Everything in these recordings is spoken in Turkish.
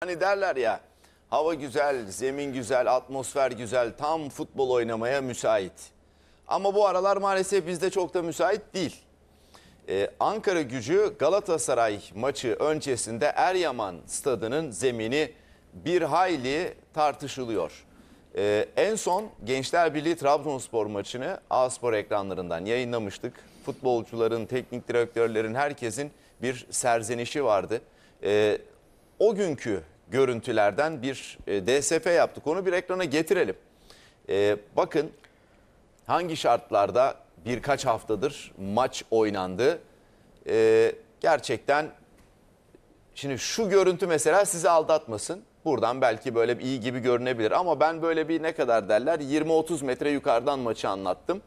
Hani derler ya hava güzel, zemin güzel, atmosfer güzel, tam futbol oynamaya müsait. Ama bu aralar maalesef bizde çok da müsait değil. Ee, Ankara gücü Galatasaray maçı öncesinde Eryaman stadının zemini bir hayli tartışılıyor. Ee, en son Gençler Birliği Trabzonspor maçını Aspor ekranlarından yayınlamıştık. Futbolcuların, teknik direktörlerin, herkesin bir serzenişi vardı. Ee, o günkü görüntülerden bir e, DSF yaptık. Onu bir ekrana getirelim. E, bakın hangi şartlarda birkaç haftadır maç oynandı. E, gerçekten şimdi şu görüntü mesela sizi aldatmasın. Buradan belki böyle iyi gibi görünebilir ama ben böyle bir ne kadar derler 20-30 metre yukarıdan maçı anlattım.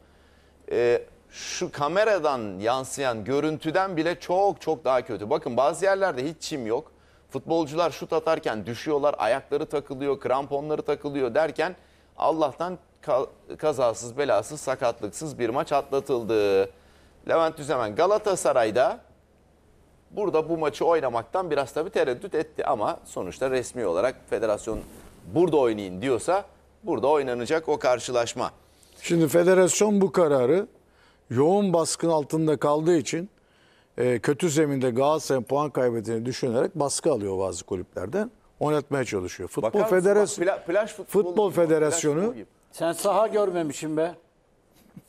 E, şu kameradan yansıyan görüntüden bile çok çok daha kötü. Bakın bazı yerlerde hiç çim yok. Futbolcular şut atarken düşüyorlar, ayakları takılıyor, kramponları takılıyor derken Allah'tan kazasız belasız sakatlıksız bir maç atlatıldı. Levent Düzemen Galatasaray'da burada bu maçı oynamaktan biraz tabii tereddüt etti ama sonuçta resmi olarak federasyon burada oynayın diyorsa burada oynanacak o karşılaşma. Şimdi federasyon bu kararı yoğun baskın altında kaldığı için e, kötü zeminde Galatasaray'ın puan kaybettiğini düşünerek baskı alıyor bazı kulüplerden. Oynatmaya çalışıyor. Futbol Bakar Federasyonu pla- plaj futbolu Futbol gibi, Federasyonu futbolu Sen saha görmemişsin be.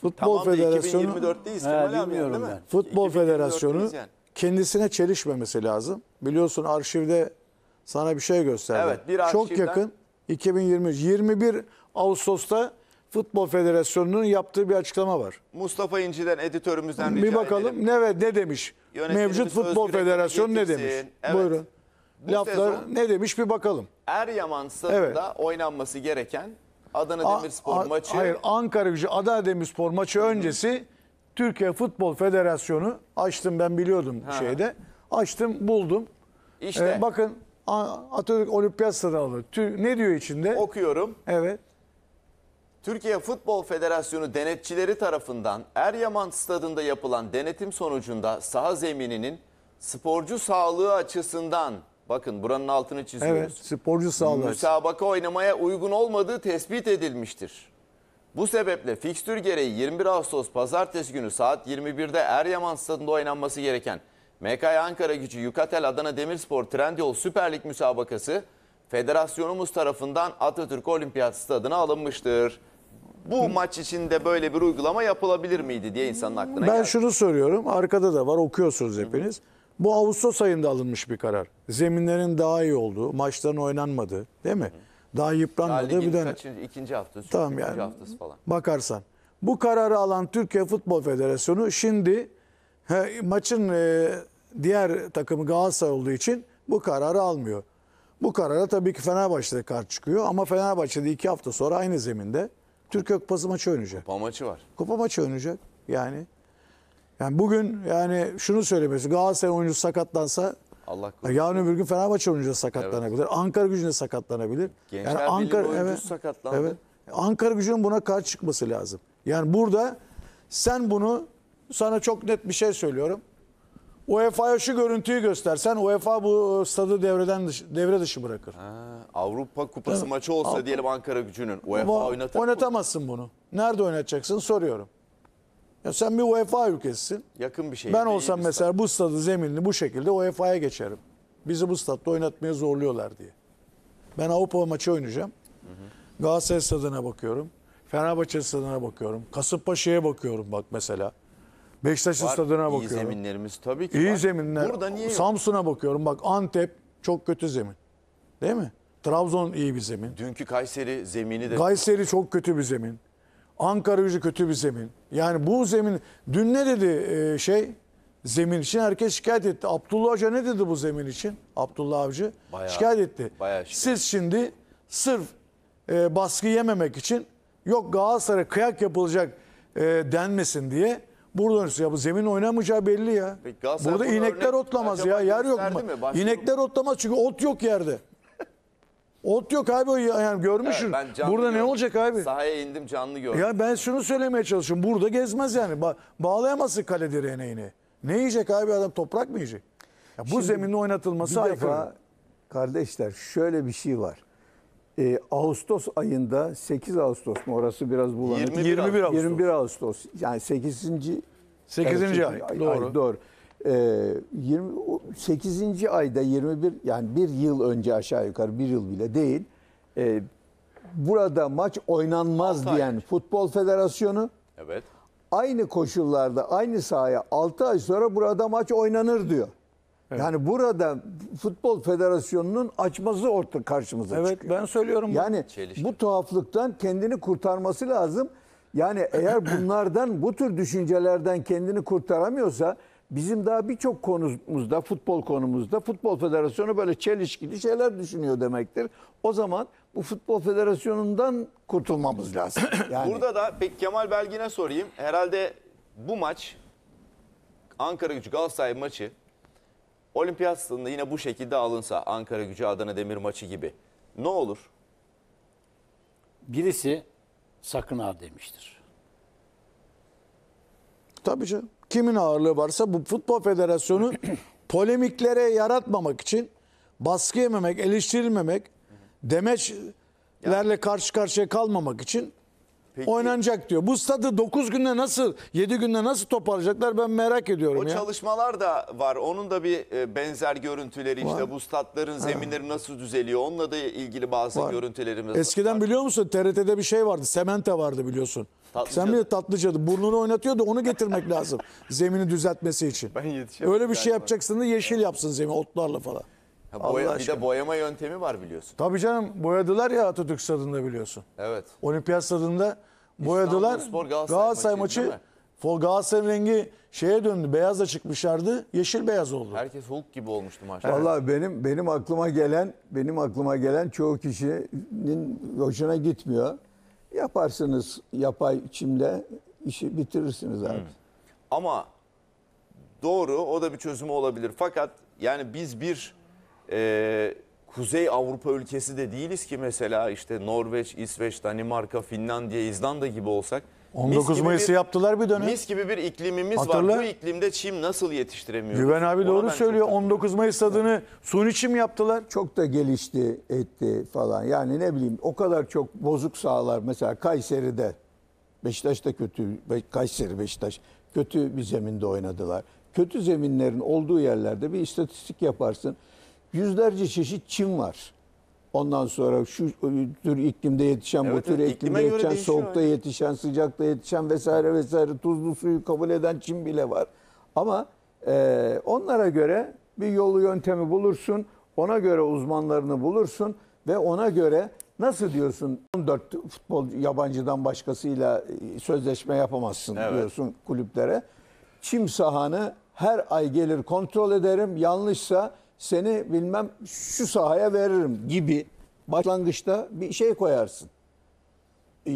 Futbol Tamam Federasyonu 2024'teyiz Kemal abi bilmiyorum değil mi? Futbol Federasyonu yani. kendisine çelişmemesi lazım. Biliyorsun arşivde sana bir şey gösterdi. Evet, bir Çok yakın 2020 21 Ağustos'ta Futbol Federasyonu'nun yaptığı bir açıklama var. Mustafa İnci'den editörümüzden rica Bir bakalım edelim. ne ne demiş? Mevcut Futbol Federasyonu ne demiş? Evet. Buyurun. Bu Laflar ne demiş bir bakalım. Eryaman stadında evet. oynanması gereken Adana Demirspor maçı. Hayır Ankara Gücü Adana Demirspor maçı öncesi Türkiye Futbol Federasyonu açtım ben biliyordum ha. şeyde. Açtım buldum. İşte. Ee, bakın Atatürk Olimpiyat Stadı Ne diyor içinde? Okuyorum. Evet. Türkiye Futbol Federasyonu denetçileri tarafından Eryaman Stadında yapılan denetim sonucunda saha zemininin sporcu sağlığı açısından bakın buranın altını çiziyoruz. Evet, sporcu sağlığı. Müsabaka oynamaya uygun olmadığı tespit edilmiştir. Bu sebeple fikstür gereği 21 Ağustos pazartesi günü saat 21'de Eryaman Stadında oynanması gereken MK Ankara Gücü Yukatel Adana Demirspor Trendyol Süper Lig müsabakası federasyonumuz tarafından Atatürk Olimpiyat Stadı'na alınmıştır. Bu maç içinde böyle bir uygulama yapılabilir miydi diye insanın aklına Ben geldi. şunu soruyorum. Arkada da var okuyorsunuz hepiniz. Bu Ağustos ayında alınmış bir karar. Zeminlerin daha iyi olduğu, maçların oynanmadı değil mi? Daha Daha yıpranmadığı ligin bir dönem. kaçıncı- ikinci haftası, Tamam üçüncü yani. haftası falan. Bakarsan. Bu kararı alan Türkiye Futbol Federasyonu şimdi he, maçın e, diğer takımı Galatasaray olduğu için bu kararı almıyor. Bu karara tabii ki Fenerbahçe'de kar çıkıyor ama Fenerbahçe'de iki hafta sonra aynı zeminde Türk Kupası maçı oynayacak. Kupa maçı var. Kupa maçı oynayacak yani. Yani bugün yani şunu söylemesi Galatasaray oyuncu sakatlansa Allah korusun. Yarın öbür gün Fenerbahçe oyuncusu sakatlanabilir. Evet. Ankara gücüne sakatlanabilir. Gençler yani Ankara evet, sakatlandı. Evet. Ankara gücünün buna karşı çıkması lazım. Yani burada sen bunu sana çok net bir şey söylüyorum. UEFA'ya şu görüntüyü göstersen UEFA bu e, stadı devreden dış, devre dışı bırakır. Ha, Avrupa Kupası evet. maçı olsa Avrupa. diyelim Ankara gücünün UEFA oynatır Oynatamazsın mı? bunu. Nerede oynatacaksın soruyorum. Ya sen bir UEFA ülkesisin. Yakın bir şey. Ben olsam mesela stad. bu stadı zeminini bu şekilde UEFA'ya geçerim. Bizi bu statta oynatmaya zorluyorlar diye. Ben Avrupa maçı oynayacağım. Hı hı. Galatasaray stadına bakıyorum. Fenerbahçe stadına bakıyorum. Kasımpaşa'ya bakıyorum bak mesela. Beşiktaş'ın Var, stadına bakıyorum. İyi zeminlerimiz tabii ki. İyi var. zeminler. Burada niye Samsun'a bakıyorum. Bak Antep çok kötü zemin. Değil mi? Trabzon iyi bir zemin. Dünkü Kayseri zemini de Kayseri çok kötü bir zemin. Ankara gücü kötü bir zemin. Yani bu zemin dün ne dedi e, şey zemin için herkes şikayet etti. Abdullah Hoca ne dedi bu zemin için? Abdullah Avcı Bayağı- şikayet etti. bayağı şikayet. Siz şimdi sırf e, baskı yememek için yok Galatasaray'a kıyak yapılacak e, denmesin diye Burada ya bu zemin oynamayacağı belli ya. Peki Burada inekler örnek- otlamaz ya. Yer yok mu? gösterdi mi? İnekler otlamaz çünkü ot yok yerde. ot yok abi o yani görmüşsün. Ben canlı Burada ne olacak abi? Sahaya indim canlı gördüm. Ya ben şunu söylemeye çalışıyorum. Burada gezmez yani. Ba- bağlayamazsın kale direğine Ne yiyecek abi adam toprak mı yiyecek? Ya bu zeminde oynatılması Bir kardeşler şöyle bir şey var e, Ağustos ayında 8 Ağustos mu orası biraz bulanık. 21, Ağustos. 21 Ağustos. Yani 8. 8. Yani 8. ay. doğru. Ay, doğru. E, 20, 8. ayda 21 yani bir yıl önce aşağı yukarı bir yıl bile değil. E, burada maç oynanmaz Altı diyen Futbol Federasyonu evet. aynı koşullarda aynı sahaya 6 ay sonra burada maç oynanır diyor. Evet. Yani burada Futbol Federasyonu'nun açması orta karşımıza evet, çıkıyor. Evet ben söylüyorum. Yani Çelişki. bu tuhaflıktan kendini kurtarması lazım. Yani eğer bunlardan bu tür düşüncelerden kendini kurtaramıyorsa bizim daha birçok konumuzda futbol konumuzda Futbol Federasyonu böyle çelişkili şeyler düşünüyor demektir. O zaman bu Futbol Federasyonu'ndan kurtulmamız lazım. Yani... Burada da pek Kemal Belgin'e sorayım. Herhalde bu maç Ankara Gücü Galatasaray maçı Olimpiyat stadında yine bu şekilde alınsa Ankara gücü Adana Demir maçı gibi ne olur? Birisi sakın ağır demiştir. Tabii canım. Kimin ağırlığı varsa bu Futbol Federasyonu polemiklere yaratmamak için baskı yememek, eleştirilmemek, demeçlerle karşı karşıya kalmamak için Peki. oynanacak diyor. Bu stadı 9 günde nasıl 7 günde nasıl toparlayacaklar ben merak ediyorum o ya. çalışmalar da var. Onun da bir e, benzer görüntüleri işte bu statların zeminleri nasıl düzeliyor. Onunla da ilgili bazı Var. görüntülerimiz var. Eskiden biliyor musun TRT'de bir şey vardı. Semente vardı biliyorsun. Tatlıcadı. Sen bile tatlıcadı. Burnunu oynatıyordu onu getirmek lazım. Zemini düzeltmesi için. Ben yetişemedim Öyle bir şey galiba. yapacaksın da yeşil yapsın zemin otlarla falan. Ha, boya, Allah bir aşkına. de boyama yöntemi var biliyorsun. Tabii canım boyadılar ya Atatürk Stadı'nda biliyorsun. Evet. Olimpiyat Stadı'nda boyadılar. Spor Galatasaray, Galatasaray maçı, maçı Fol rengi şeye döndü. Beyaz da çıkmışlardı. Yeşil beyaz oldu. Herkes Hulk gibi olmuştu maçta. Vallahi evet. benim benim aklıma gelen benim aklıma gelen çoğu kişinin hoşuna gitmiyor. Yaparsınız yapay çimle işi bitirirsiniz abi. Hmm. Ama doğru o da bir çözümü olabilir. Fakat yani biz bir e, Kuzey Avrupa ülkesi de değiliz ki mesela işte Norveç, İsveç, Danimarka, Finlandiya, İzlanda gibi olsak. 19 gibi Mayıs'ı bir- yaptılar bir dönem. Mis gibi bir iklimimiz Hatırla. var. Bu iklimde çim nasıl yetiştiremiyoruz? Güven abi doğru söylüyor. 19 Mayıs adını suni çim yaptılar. Çok da gelişti, etti falan. Yani ne bileyim o kadar çok bozuk sahalar mesela Kayseri'de. Beşiktaş da kötü, Be- Kayseri Beşiktaş kötü bir zeminde oynadılar. Kötü zeminlerin olduğu yerlerde bir istatistik yaparsın yüzlerce çeşit çim var. Ondan sonra şu tür iklimde yetişen, evet, bu tür evet, iklimde yetişen, soğukta yani. yetişen, sıcakta yetişen vesaire vesaire tuzlu suyu kabul eden çim bile var. Ama e, onlara göre bir yolu yöntemi bulursun, ona göre uzmanlarını bulursun ve ona göre nasıl diyorsun 14 futbol yabancıdan başkasıyla e, sözleşme yapamazsın evet. diyorsun kulüplere. Çim sahanı her ay gelir kontrol ederim. Yanlışsa seni bilmem şu sahaya veririm gibi başlangıçta bir şey koyarsın. Ee,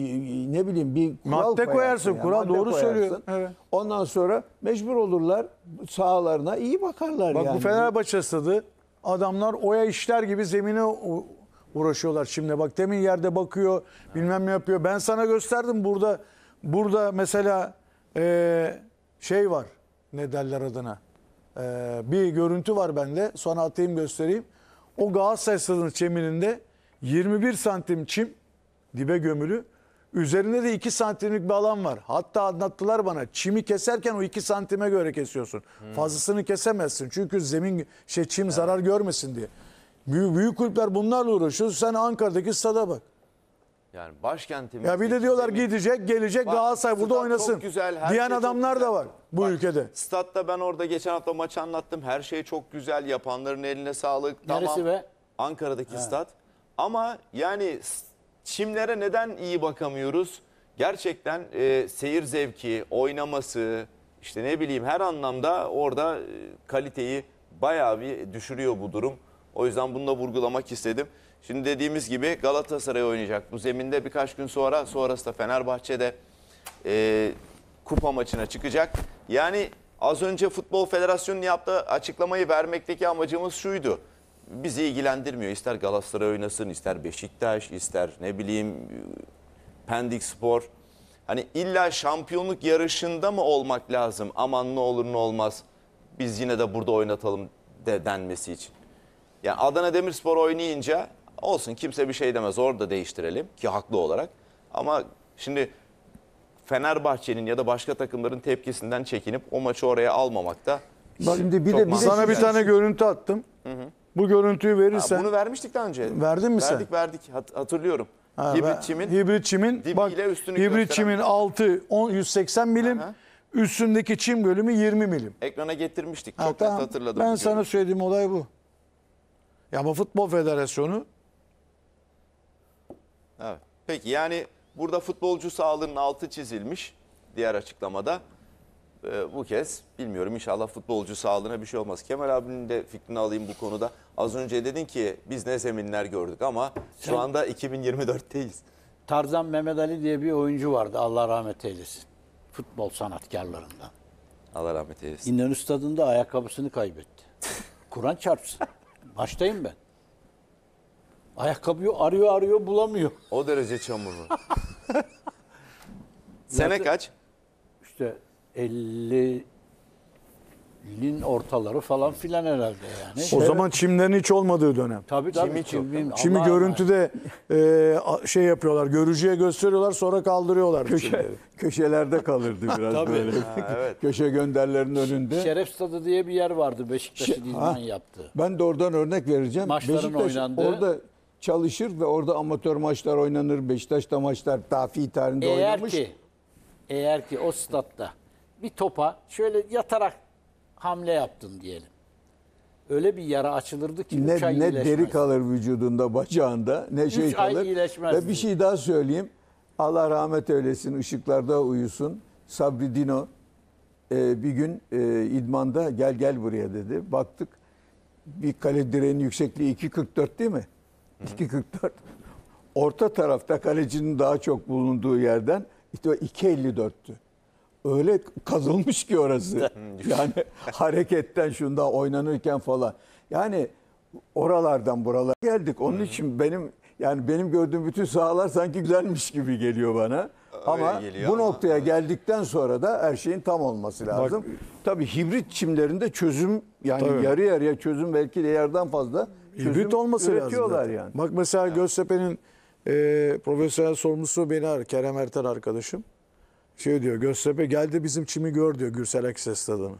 ne bileyim bir kural madde koyarsın, koyarsın yani. kural madde doğru koyarsın. söylüyor. Evet. Ondan sonra mecbur olurlar sahalarına iyi bakarlar Bak yani. bu Fenerbahçe stadı adamlar oya işler gibi zemine uğraşıyorlar şimdi. Bak demin yerde bakıyor, bilmem ne yapıyor. Ben sana gösterdim burada burada mesela e, şey var. Ne derler adına? Ee, bir görüntü var bende. Sonra atayım göstereyim. O Galatasaray Stadı'nın çemininde 21 santim çim dibe gömülü. Üzerinde de 2 santimlik bir alan var. Hatta anlattılar bana çimi keserken o 2 santime göre kesiyorsun. Hmm. Fazlasını kesemezsin. Çünkü zemin şey çim evet. zarar görmesin diye. Büyük, büyük kulüpler bunlarla uğraşıyor. Sen Ankara'daki stada bak. Yani başkentimiz. Ya bir de diyorlar gidecek, gelecek Bak, Galatasaray burada oynasın. Güzel, diyen adamlar güzel. da var. Bu Bak, ülkede. Statta ben orada geçen hafta maçı anlattım. Her şey çok güzel. Yapanların eline sağlık. Neresi tamam. ve? Ankara'daki He. stat. Ama yani çimlere neden iyi bakamıyoruz? Gerçekten e, seyir zevki, oynaması, işte ne bileyim her anlamda orada e, kaliteyi bayağı bir düşürüyor bu durum. O yüzden bunu da vurgulamak istedim. Şimdi dediğimiz gibi Galatasaray oynayacak. Bu zeminde birkaç gün sonra sonrası da Fenerbahçe'de e, kupa maçına çıkacak. Yani az önce Futbol federasyonu yaptığı açıklamayı vermekteki amacımız şuydu. Bizi ilgilendirmiyor. İster Galatasaray oynasın, ister Beşiktaş, ister ne bileyim Pendik Spor. Hani illa şampiyonluk yarışında mı olmak lazım? Aman ne olur ne olmaz. Biz yine de burada oynatalım de denmesi için. Yani Adana Demirspor oynayınca olsun kimse bir şey demez. Orada değiştirelim ki haklı olarak. Ama şimdi Fenerbahçe'nin ya da başka takımların tepkisinden çekinip o maçı oraya almamak da şimdi bir de bir sana bir yani. tane görüntü attım. Bu görüntüyü Ha, verirsen bunu vermiştik daha önce. Verdin mi sen? Verdik verdik Hat- hatırlıyorum. Ha, Hibrit çimin hibrit çimin bak hibrit çimin altı 10 180 milim. Aha. Üstündeki çim bölümü 20 milim. ekrana getirmiştik. Ha, Çok tamam. hatırladım. Ben sana görüntüyü. söylediğim olay bu. Ya bu Futbol Federasyonu Evet. Peki yani Burada futbolcu sağlığının altı çizilmiş diğer açıklamada. Ee, bu kez bilmiyorum inşallah futbolcu sağlığına bir şey olmaz. Kemal abinin de fikrini alayım bu konuda. Az önce dedin ki biz ne zeminler gördük ama Sen, şu anda 2024'teyiz. Tarzan Mehmet Ali diye bir oyuncu vardı Allah rahmet eylesin. Futbol sanatkarlarından. Allah rahmet eylesin. İnönü stadında ayakkabısını kaybetti. Kur'an çarpsın. Maçtayım ben. Ayakkabıyı arıyor arıyor bulamıyor. O derece çamurlu. Sene kaç? İşte lin ortaları falan filan herhalde yani. O zaman çimlerin hiç olmadığı dönem. Tabii tabii. Çimi çok. çimim- Çimi görüntüde e, şey yapıyorlar, görücüye gösteriyorlar sonra kaldırıyorlar. Köşe, köşelerde kalırdı biraz Tabii. böyle. Köşe gönderlerinin önünde. Şeref Stadı diye bir yer vardı Beşiktaş'ın Şe- yaptı. Ben de oradan örnek vereceğim. Maçların Beşiktaş oynandığı- orada çalışır ve orada amatör maçlar oynanır. Beşiktaş'ta maçlar tafi tarihinde eğer oynamış. Ki, eğer ki o statta bir topa şöyle yatarak hamle yaptın diyelim. Öyle bir yara açılırdı ki ne, ay ne deri kalır vücudunda bacağında ne üç şey kalır. Ve bir şey daha söyleyeyim. Allah rahmet eylesin ışıklarda uyusun. Sabri Dino e, bir gün e, idmanda gel gel buraya dedi. Baktık bir kale direğinin yüksekliği 2.44 değil mi? 2.44 orta tarafta kalecinin daha çok bulunduğu yerden işte 2.54'tü. Öyle kazılmış ki orası. yani hareketten şunda oynanırken falan. Yani oralardan buralara geldik. Onun için benim yani benim gördüğüm bütün sahalar sanki güzelmiş gibi geliyor bana. Öyle ama geliyor bu ama. noktaya geldikten sonra da her şeyin tam olması lazım. Bak, Tabii hibrit çimlerinde çözüm yani tabii. yarı yarıya çözüm belki de yarıdan fazla İlbit olması lazım. yani. Bak mesela yani. Göztepe'nin e, profesyonel sorumlusu beni arar. Kerem Erten arkadaşım. Şey diyor Göztepe geldi bizim çimi gör diyor Gürsel Akses stadını.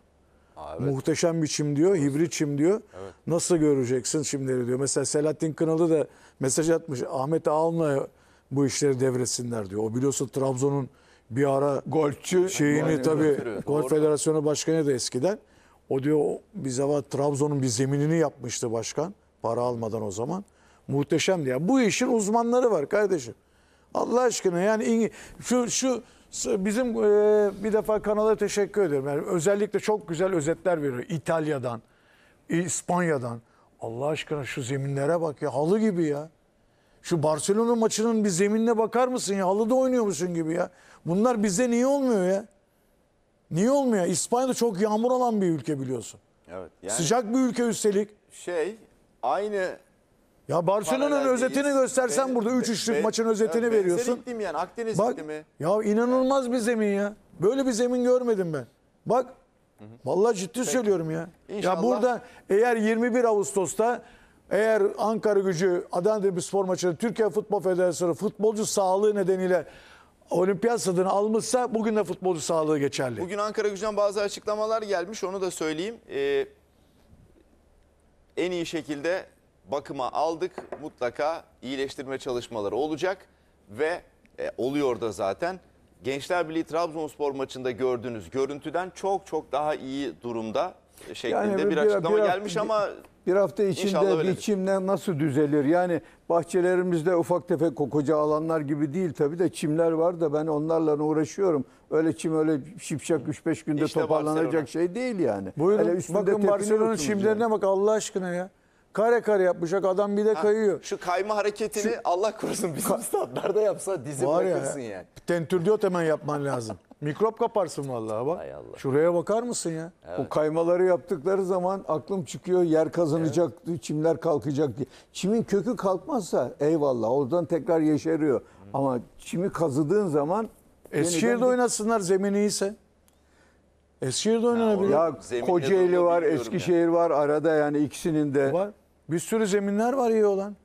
evet. Muhteşem bir çim diyor, hibrit çim diyor. Evet. Nasıl göreceksin çimleri diyor. Mesela Selahattin Kınalı da mesaj atmış. Ahmet Ağal'la bu işleri devretsinler diyor. O biliyorsun Trabzon'un bir ara golçü şeyini yani, tabii Golf Federasyonu Başkanı da eskiden. O diyor bize var Trabzon'un bir zeminini yapmıştı başkan. Para almadan o zaman. Muhteşemdi. Yani bu işin uzmanları var kardeşim. Allah aşkına yani şu şu bizim e, bir defa kanala teşekkür ederim. Yani özellikle çok güzel özetler veriyor İtalya'dan, İspanya'dan. Allah aşkına şu zeminlere bak ya halı gibi ya. Şu Barcelona maçının bir zeminine bakar mısın ya? Halıda oynuyormuşsun gibi ya. Bunlar bize niye olmuyor ya? Niye olmuyor? İspanya'da çok yağmur alan bir ülke biliyorsun. Evet. Yani... Sıcak bir ülke üstelik. Şey aynı Ya Barcelona'nın özetini değiliz. göstersen burada 3 üçlük maçın özetini ben- benzer veriyorsun. iklim yani Akdeniz Bak iklimi. ya inanılmaz bir zemin ya. Böyle bir zemin görmedim ben. Bak vallahi ciddi söylüyorum ya. İnşallah. Ya burada eğer 21 Ağustos'ta eğer Ankara gücü Adana Demirspor maçını Türkiye Futbol Federasyonu futbolcu sağlığı nedeniyle olimpiyat stadını almışsa bugün de futbolcu sağlığı geçerli. Bugün Ankara Gücü'den bazı açıklamalar gelmiş onu da söyleyeyim. Ee, en iyi şekilde bakıma aldık. Mutlaka iyileştirme çalışmaları olacak ve e, oluyor da zaten. Gençler Birliği Trabzonspor maçında gördüğünüz görüntüden çok çok daha iyi durumda e, şeklinde Yani bir bir- açıklama bir- gelmiş ama bir hafta içinde öyledir. biçimler nasıl düzelir? Yani bahçelerimizde ufak tefek kokoca alanlar gibi değil tabii de çimler var da ben onlarla uğraşıyorum. Öyle çim öyle şipşak 3-5 günde İşte toparlanacak Barcelona. şey değil yani. Buyurun üstünde bakın tepini Barcelona'nın oturacak. çimlerine bak Allah aşkına ya. Kare kare yapmışak adam bir de kayıyor. Şu kayma hareketini Allah korusun bizim statlarda yapsa dizi Var ya. bırakırsın yani. Tentür diyor hemen yapman lazım. Mikrop kaparsın vallahi bak. Hay Allah. Şuraya bakar mısın ya? Evet. O kaymaları yaptıkları zaman aklım çıkıyor yer kazanacak, evet. çimler kalkacak diye. Çimin kökü kalkmazsa eyvallah oradan tekrar yeşeriyor. Hı. Ama çimi kazıdığın zaman... Eskişehir'de yeniden... oynasınlar zemini iyiyse. Eskişehir'de oynanabilir. Ya, ya Kocaeli var, Eskişehir ya. var arada yani ikisinin de. Var. Bir sürü zeminler var iyi olan.